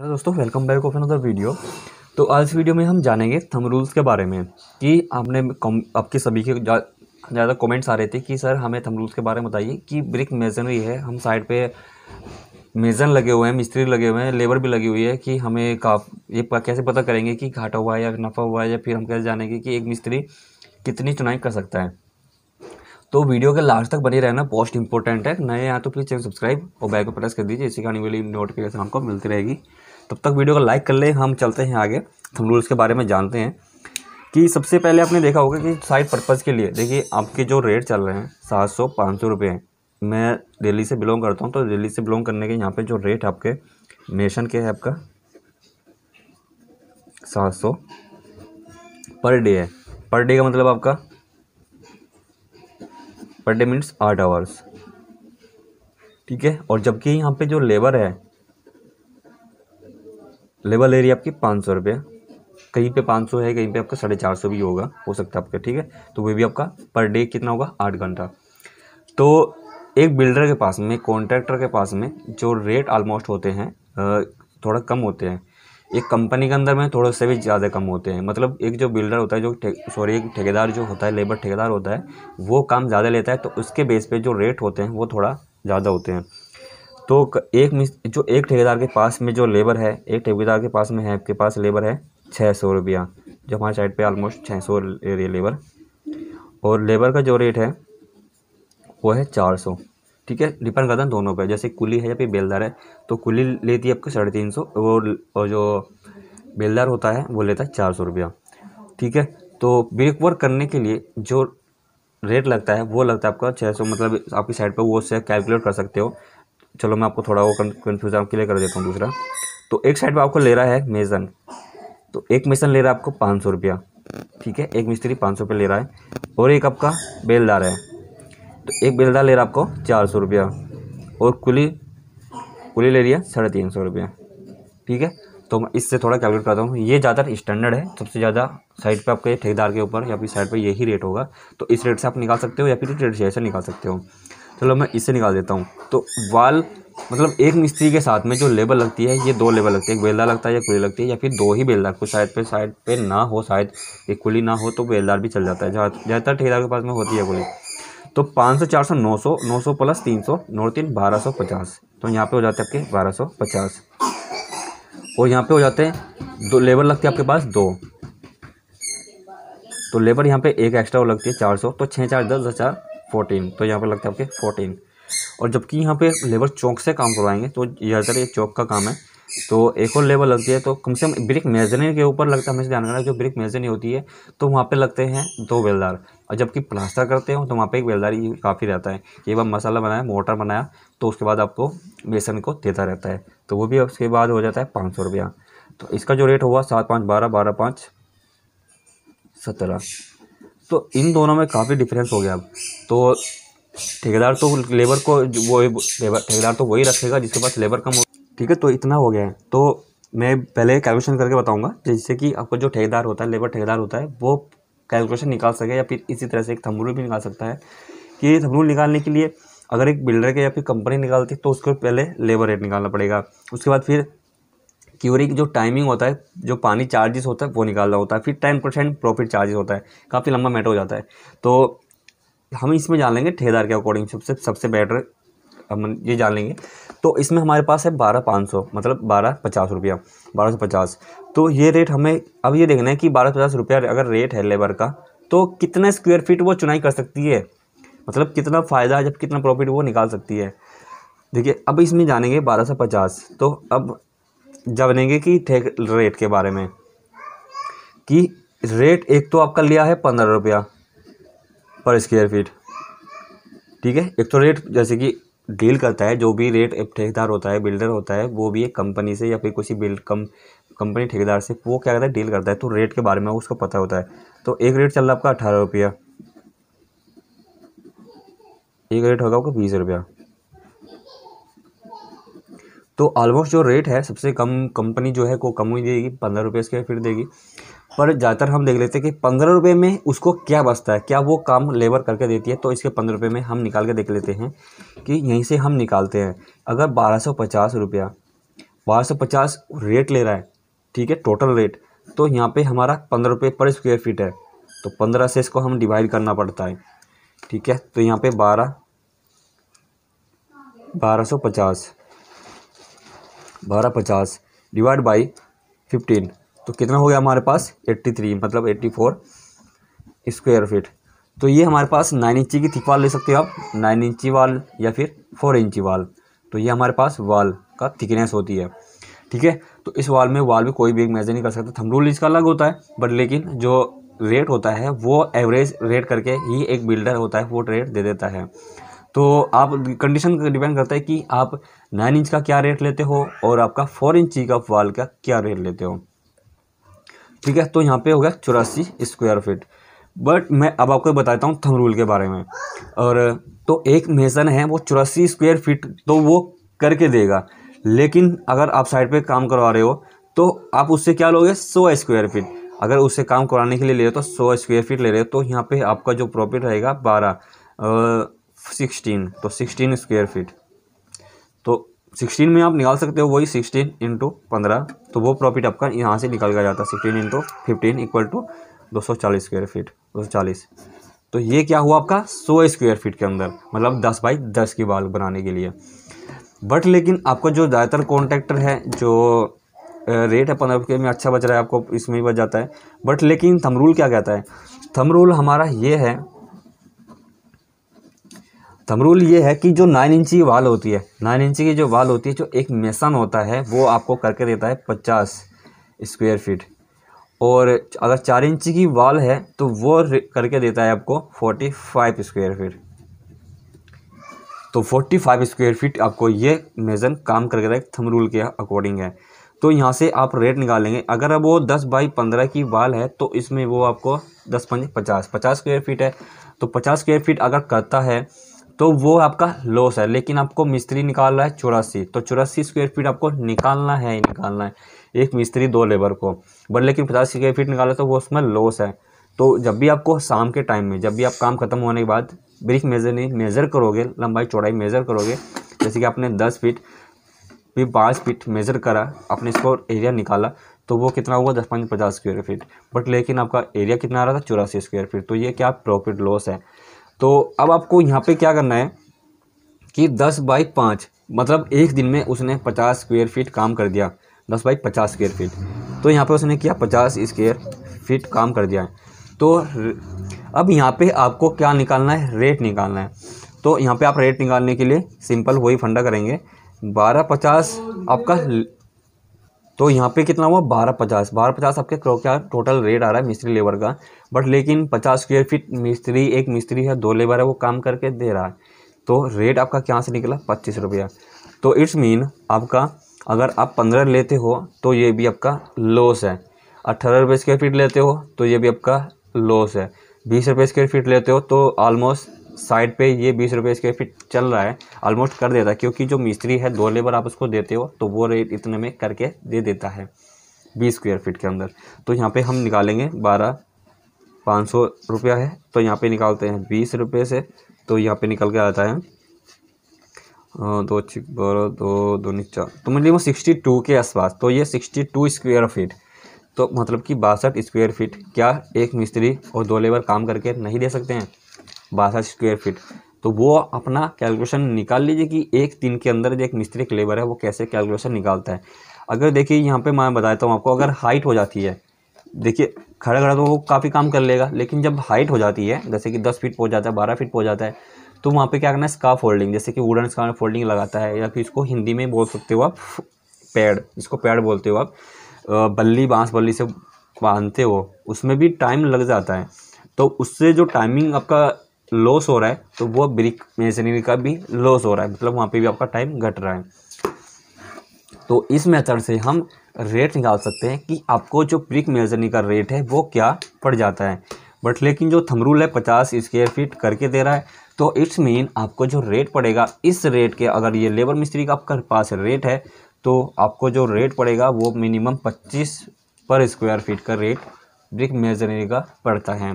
hello दोस्तों welcome back of another video तो आज वीडियो में हम जानेंगे थम रूल्स के बारे में कि आपने आपके सभी के ज़्यादा कमेंट्स आ रहे थे कि सर हमें थम रूल्स के बारे में बताइए कि ब्रिक मेजनरी है हम साइड पे मेजन लगे हुए हैं मिस्त्री लगे हुए हैं लेबर भी लगी हुई है कि हमें का ये कैसे पता करेंगे कि घाटा हुआ है या नफ़ा हुआ है या फिर हम कैसे जानेंगे कि एक मिस्त्री कितनी चुनाई कर सकता है तो वीडियो के लास्ट तक बने रहना पोस्ट इंपॉर्टेंट है नए यहाँ तो प्लीज़ चैनल सब्सक्राइब और बैक को प्रेस कर दीजिए इसी कहानी वाली नोटिफिकेशन आपको मिलती रहेगी तब तक वीडियो को लाइक कर ले हम चलते हैं आगे थम रूल्स के बारे में जानते हैं कि सबसे पहले आपने देखा होगा कि साइड पर्पज़ के लिए देखिए आपके जो रेट चल रहे हैं सात सौ पाँच सौ रुपये हैं मैं दिल्ली से बिलोंग करता हूँ तो दिल्ली से बिलोंग करने के यहाँ पे जो रेट आपके नेशन के है आपका सात सौ पर डे है पर डे का मतलब आपका पर डे मीन्स आठ आवर्स ठीक है और जबकि यहाँ पे जो लेबर है लेवल एरिया आपकी पाँच सौ रुपये कहीं पे पाँच सौ है कहीं पे आपका साढ़े चार सौ भी होगा हो सकता है आपका ठीक है तो वो भी आपका पर डे कितना होगा आठ घंटा तो एक बिल्डर के पास में कॉन्ट्रैक्टर के पास में जो रेट ऑलमोस्ट होते हैं थोड़ा कम होते हैं एक कंपनी के अंदर में थोड़े से भी ज़्यादा कम होते हैं मतलब एक जो बिल्डर होता है जो सॉरी एक ठेकेदार जो होता है लेबर ठेकेदार होता है वो काम ज़्यादा लेता है तो उसके बेस पे जो रेट होते हैं वो थोड़ा ज़्यादा होते हैं तो एक जो एक ठेकेदार के पास में जो लेबर है एक ठेकेदार के पास में है आपके पास लेबर है छः सौ रुपया जो हमारे साइड पे ऑलमोस्ट छः सौ लेबर और लेबर का जो रेट है वो है चार सौ ठीक है डिपेंड करता है दोनों पे जैसे कुली है या फिर बेलदार है तो कुली लेती है आपको साढ़े तीन सौ और, और जो बेलदार होता है वो लेता है चार सौ रुपया ठीक है तो ब्रेक वर्क करने के लिए जो रेट लगता है वो लगता है आपका छः सौ मतलब आपकी साइड पर वो उससे कैलकुलेट कर सकते हो चलो मैं आपको थोड़ा वो कन्फ्यूज़ आप क्लियर कर देता हूँ दूसरा तो एक साइड पर आपको ले रहा है मेज़न तो एक मेसन ले रहा है आपको पाँच सौ रुपया ठीक है एक मिस्त्री पाँच सौ रुपये ले रहा है और एक आपका बेलदार है तो एक बेलदार ले रहा है आपको चार सौ रुपया और कुली कुली ले रही है साढ़े तीन सौ रुपया ठीक है तो मैं इससे थोड़ा कैलकुलेट करता हूँ ये ज़्यादातर स्टैंडर्ड है सबसे ज़्यादा साइड पर आपके ठेकेदार के ऊपर या फिर साइड पर यही रेट होगा तो इस रेट से आप निकाल सकते हो या फिर रेट शेयर से निकाल सकते हो चलो मैं इसे निकाल देता हूँ तो वाल मतलब एक मिस्त्री के साथ में जो लेबर लगती है ये दो लेबर लगती है एक बेलदार लगता है या कुली लगती है या फिर दो ही बेलदार कुछ साइड पे साइड पे ना हो शायद एक कुली ना हो तो बेलदार भी चल जाता है ज़्यादातर ठेकेदार के पास में होती है कुली तो पाँच सौ चार सौ नौ सौ नौ सौ प्लस तीन सौ नौ तीन बारह सौ पचास तो यहाँ पर हो जाते हैं आपके बारह सौ पचास और यहाँ पे हो जाते हैं दो लेबर लगती है आपके पास दो तो लेबर यहाँ पे एक एक्स्ट्रा वो लगती है चार सौ तो छः चार दस दस चार फोर्टीन तो यहाँ पर लगता है आपके फोर्टीन और जबकि यहाँ पे लेबर चौक से काम करवाएंगे तो ज़्यादातर ये चौक का काम है तो एक और लेबर लगती है तो कम से कम ब्रिक मेजरिंग के ऊपर लगता है हमें ध्यान रखना जो ब्रिक मेजनी होती है तो वहाँ पे लगते हैं दो बेलदार और जबकि प्लास्टर करते हो तो वहाँ पे एक बेलदार ही काफ़ी रहता है एक बार मसाला बनाया मोटर बनाया तो उसके बाद आपको बेसन को देता रहता है तो वो भी उसके बाद हो जाता है पाँच सौ रुपया तो इसका जो रेट हुआ सात पाँच बारह बारह पाँच सत्रह तो इन दोनों में काफ़ी डिफरेंस हो गया अब तो ठेकेदार तो लेबर को वो लेबर ठेकेदार तो वही रखेगा जिसके पास लेबर कम हो ठीक है तो इतना हो गया है तो मैं पहले कैलकुलेशन करके बताऊंगा जिससे कि आपका जो ठेकेदार होता है लेबर ठेकेदार होता है वो कैलकुलेशन निकाल सके या फिर इसी तरह से एक थमरूल भी निकाल सकता है कि थमरूल निकालने के लिए अगर एक बिल्डर के या फिर कंपनी निकालती है तो उसको पहले लेबर रेट निकालना पड़ेगा उसके बाद फिर क्यूरिंग जो टाइमिंग होता है जो पानी चार्जेस होता है वो निकालना होता है फिर टेन परसेंट प्रॉफिट चार्जेस होता है काफ़ी लंबा मैटर हो जाता है तो हम इसमें जान लेंगे ठेदार के अकॉर्डिंग सबसे सबसे बेटर हम ये जान लेंगे तो इसमें हमारे पास है बारह पाँच सौ मतलब बारह पचास रुपया बारह सौ पचास तो ये रेट हमें अब ये देखना है कि बारह पचास रुपया अगर रेट है लेबर का तो कितना स्क्वायर फीट वो चुनाई कर सकती है मतलब कितना फ़ायदा जब कितना प्रॉफिट वो निकाल सकती है देखिए अब इसमें जानेंगे बारह सौ पचास तो अब जानेंगे कि ठेक रेट के बारे में कि रेट एक तो आपका लिया है पंद्रह रुपया पर स्क्वायर फीट ठीक है एक तो रेट जैसे कि डील करता है जो भी रेट ठेकेदार होता है बिल्डर होता है वो भी एक कंपनी से या फिर किसी बिल्ड कम कंपनी ठेकेदार से वो क्या करता है डील करता है तो रेट के बारे में उसको पता होता है तो एक रेट चल रहा है आपका अठारह रुपया एक रेट होगा आपका बीस रुपया तो ऑलमोस्ट जो रेट है सबसे कम कंपनी जो है को कम ही देगी पंद्रह रुपये इसके फिर देगी पर ज़्यादातर हम देख लेते हैं कि पंद्रह रुपये में उसको क्या बचता है क्या वो काम लेबर करके देती है तो इसके पंद्रह रुपये में हम निकाल के देख लेते हैं कि यहीं से हम निकालते हैं अगर बारह सौ पचास रुपया बारह सौ पचास रेट ले रहा है ठीक है टोटल रेट तो यहाँ पे हमारा पंद्रह रुपये पर स्क्वेयर फीट है तो पंद्रह से इसको हम डिवाइड करना पड़ता है ठीक है तो यहाँ पर बारह बारह सौ पचास बारह पचास डिवाइड बाई फिफ्टीन तो कितना हो गया हमारे पास एट्टी थ्री मतलब एट्टी फोर स्क्वायर फीट तो ये हमारे पास नाइन इंची की थिक वाल ले सकते हो आप नाइन इंची वाल या फिर फोर इंची वाल तो ये हमारे पास वाल का थिकनेस होती है ठीक है तो इस वाल में वाल भी कोई भी मेजर नहीं कर सकता थम रूल इसका अलग होता है बट लेकिन जो रेट होता है वो एवरेज रेट करके ही एक बिल्डर होता है वो रेट दे देता है तो आप कंडीशन डिपेंड करता है कि आप नाइन इंच का क्या रेट लेते हो और आपका फोर इंच का वाल का क्या रेट लेते हो ठीक है तो यहाँ पे हो गया चौरासी स्क्वायर फीट बट मैं अब आपको बताता हूँ थम रूल के बारे में और तो एक मेसन है वो चौरासी स्क्वायर फीट तो वो करके देगा लेकिन अगर आप साइड पे काम करवा रहे हो तो आप उससे क्या लोगे सौ स्क्वायर फीट अगर उससे काम करवाने के लिए ले रहे हो तो सौ स्क्वायर फीट ले रहे हो तो यहाँ पे आपका जो प्रॉफिट रहेगा बारह सिक्सटीन तो सिक्सटीन स्क्वेयर फीट तो सिक्सटीन में आप निकाल सकते हो वही सिक्सटीन इंटू पंद्रह तो वो प्रॉफिट आपका यहाँ से निकल गया जाता है sixteen into fifteen equal to दो सौ चालीस स्क्वेयर फीट दो सौ चालीस तो ये क्या हुआ आपका सौ स्क्वेयर फीट के अंदर मतलब दस बाई दस की बाल बनाने के लिए बट लेकिन आपका जो ज़्यादातर कॉन्ट्रैक्टर है जो रेट है पंद्रह रुपये में अच्छा बच रहा है आपको इसमें ही बच जाता है बट लेकिन थमरूल क्या कहता है थमरूल हमारा ये है थम रूल ये है कि जो नाइन इंची वाल होती है नाइन इंची की जो वाल होती है जो एक मेसन होता है वो आपको करके देता है पचास स्क्वायर फीट और अगर चार इंची की वाल है तो वो करके देता है आपको फोर्टी फाइव स्क्वायर फीट तो फोर्टी फाइव स्क्वायर फीट आपको ये मेजन काम करके देता है थम रूल के अकॉर्डिंग है तो यहाँ से आप रेट निकालेंगे अगर अब वो दस बाई पंद्रह की वाल है तो इसमें वो आपको दस पंच पचास पचास स्क्वायर फीट है तो पचास स्क्वायर फीट अगर करता है तो वो आपका लॉस है लेकिन आपको मिस्त्री निकाल रहा है चौरासी तो चौरासी स्क्वायर फीट आपको निकालना है ही निकालना है एक मिस्त्री दो लेबर को बट लेकिन पचास स्क्वायर फीट निकाला तो वो उसमें लॉस है तो जब भी आपको शाम के टाइम में जब भी आप काम खत्म होने के बाद ब्रिक मेज़र नहीं मेज़र करोगे लंबाई चौड़ाई मेज़र करोगे जैसे कि आपने दस फीट भी पाँच फीट मेज़र करा आपने इसको एरिया निकाला तो वो कितना हुआ दस पाँच पचास स्क्वायर फीट बट लेकिन आपका एरिया कितना आ रहा था चौरासी स्क्वायर फीट तो ये क्या प्रॉफिट लॉस है तो अब आपको यहाँ पे क्या करना है कि दस बाई पाँच मतलब एक दिन में उसने पचास स्क्वेयर फीट काम कर दिया दस बाई पचास स्क्वेयर फीट तो यहाँ पे उसने किया पचास स्क्वेयर फीट काम कर दिया है तो अब यहाँ पे आपको क्या निकालना है रेट निकालना है तो यहाँ पे आप रेट निकालने के लिए सिंपल वही फंडा करेंगे बारह पचास आपका तो यहाँ पे कितना हुआ बारह पचास बारह पचास आपके क्रो क्या टोटल रेट आ रहा है मिस्त्री लेबर का बट लेकिन पचास स्क्वेयर फीट मिस्त्री एक मिस्त्री है दो लेबर है वो काम करके दे रहा है तो रेट आपका क्या से निकला पच्चीस रुपया तो इट्स मीन आपका अगर आप पंद्रह लेते हो तो ये भी आपका लॉस है अट्ठारह रुपये स्क्वायर फीट लेते हो तो ये भी आपका लॉस है बीस रुपये स्क्वेयर फीट लेते हो तो ऑलमोस्ट साइड पे ये बीस रुपये स्क्वायर फीट चल रहा है ऑलमोस्ट कर देता है क्योंकि जो मिस्त्री है दो लेबर आप उसको देते हो तो वो रेट इतने में करके दे देता है बीस स्क्वायर फीट के अंदर तो यहाँ पे हम निकालेंगे बारह पाँच सौ रुपया है तो यहाँ पे निकालते हैं बीस रुपये से तो यहाँ पे निकल के आता है दो छः बारह दो दो नीचा तो मतलब सिक्सटी टू के आसपास तो ये सिक्सटी टू स्क्वेयर फीट तो मतलब कि बासठ स्क्वेयर फीट क्या एक मिस्त्री और दो लेबर काम करके नहीं दे सकते हैं बासठ स्क्वेयर फीट तो वो अपना कैलकुलेशन निकाल लीजिए कि एक दिन के अंदर जो एक मिस्त्री का लेबर है वो कैसे कैलकुलेशन निकालता है अगर देखिए यहाँ पे मैं बताता हूँ आपको अगर हाइट हो जाती है देखिए खड़ा खड़ा तो वो काफ़ी काम कर लेगा लेकिन जब हाइट हो जाती है जैसे कि दस फीट पहुँच जाता है बारह फीट पहुँच जाता है तो वहाँ पे क्या करना है स्का फोल्डिंग जैसे कि वुडन स्का फोल्डिंग लगाता है या फिर इसको हिंदी में बोल सकते हो आप पेड़ इसको पेड़ बोलते हो आप बल्ली बाँस बल्ली से बांधते हो उसमें भी टाइम लग जाता है तो उससे जो टाइमिंग आपका लॉस हो रहा है तो वो ब्रिक मेसनरी का भी लॉस हो रहा है मतलब वहाँ पे भी आपका टाइम घट रहा है तो इस मेथड से हम रेट निकाल सकते हैं कि आपको जो ब्रिक मेजरनी का रेट है वो क्या पड़ जाता है बट लेकिन जो थमरूल है पचास स्क्वेयर फीट करके दे रहा है तो इट्स मीन आपको जो रेट पड़ेगा इस रेट के अगर ये लेबर मिस्त्री का आपके पास रेट है तो आपको जो रेट पड़ेगा वो मिनिमम पच्चीस पर स्क्वायर फीट का रेट ब्रिक मेजरनी का पड़ता है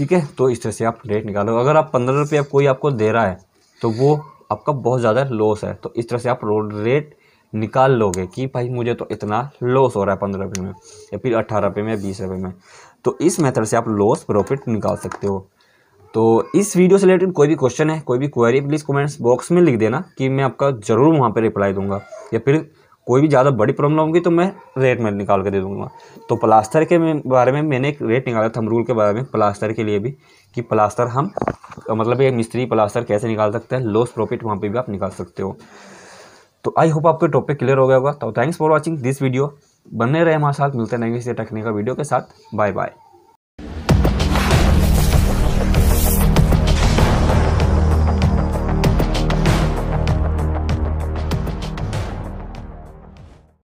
ठीक है तो इस तरह से आप रेट निकालो अगर आप पंद्रह रुपये कोई आपको दे रहा है तो वो आपका बहुत ज़्यादा लॉस है तो इस तरह से आप रोड रेट निकाल लोगे कि भाई मुझे तो इतना लॉस हो रहा है पंद्रह रुपये में या फिर अट्ठारह रुपये में बीस रुपये में तो इस मेथड से आप लॉस प्रॉफिट निकाल सकते हो तो इस वीडियो से रिलेटेड कोई भी क्वेश्चन है कोई भी क्वेरी प्लीज़ कमेंट्स बॉक्स में लिख देना कि मैं आपका ज़रूर वहाँ पर रिप्लाई दूंगा या फिर कोई भी ज़्यादा बड़ी प्रॉब्लम होगी तो मैं रेट में निकाल के दे दूँगा तो प्लास्टर के बारे में मैंने एक रेट निकाला था रूल के बारे में प्लास्टर के लिए भी कि प्लास्टर हम मतलब ये मिस्त्री प्लास्टर कैसे निकाल सकते हैं लॉस प्रॉफिट वहाँ पर भी आप निकाल सकते हो तो आई होप आपके टॉपिक क्लियर हो गया होगा तो thanks for watching this video बने रहे हमारे साथ मिलते रहेंगे इसे टेक्निकल वीडियो के साथ बाय बाय